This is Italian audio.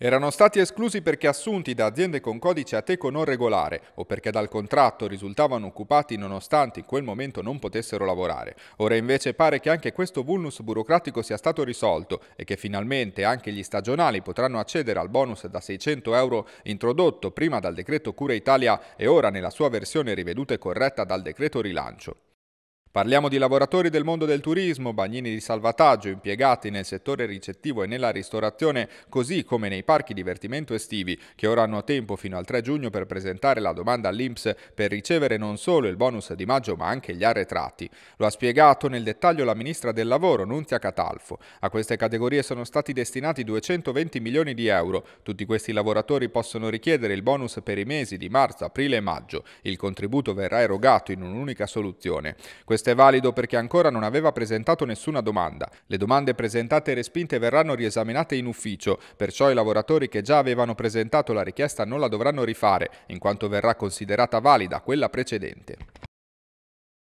Erano stati esclusi perché assunti da aziende con codice ateco non regolare o perché dal contratto risultavano occupati nonostante in quel momento non potessero lavorare. Ora invece pare che anche questo vulnus burocratico sia stato risolto e che finalmente anche gli stagionali potranno accedere al bonus da 600 euro introdotto prima dal decreto Cura Italia e ora nella sua versione riveduta e corretta dal decreto rilancio. Parliamo di lavoratori del mondo del turismo, bagnini di salvataggio, impiegati nel settore ricettivo e nella ristorazione, così come nei parchi divertimento estivi, che ora hanno tempo fino al 3 giugno per presentare la domanda all'Inps per ricevere non solo il bonus di maggio ma anche gli arretrati. Lo ha spiegato nel dettaglio la ministra del lavoro, Nunzia Catalfo. A queste categorie sono stati destinati 220 milioni di euro. Tutti questi lavoratori possono richiedere il bonus per i mesi di marzo, aprile e maggio. Il contributo verrà erogato in un'unica soluzione. Questo questo è valido perché ancora non aveva presentato nessuna domanda. Le domande presentate e respinte verranno riesaminate in ufficio, perciò i lavoratori che già avevano presentato la richiesta non la dovranno rifare, in quanto verrà considerata valida quella precedente.